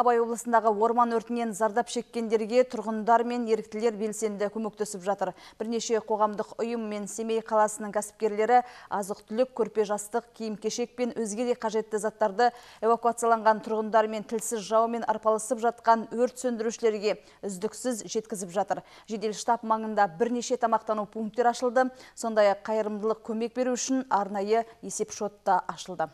Абай облысындағы орман өртінен зардап шеккендерге тұрғындар мен еріктілер белсенді көмектесіп жатыр. Бірнеше қоғамдық ұйым мен семей қаласының кәсіпкерлері азық түлік, көрпе жастық, киім кешек пен өзге де қажетті заттарды эвакуацияланған тұрғындар мен тілсіз жаумен арпалысып жатқан өрт сөндірушілерге үздіксіз жеткізіп жатыр. Жедел штаб маңында бірнеше тамақтану пункттер ашылды. Сондай қайырымдылық көмек беру үшін арнайы есепшот та ашылды.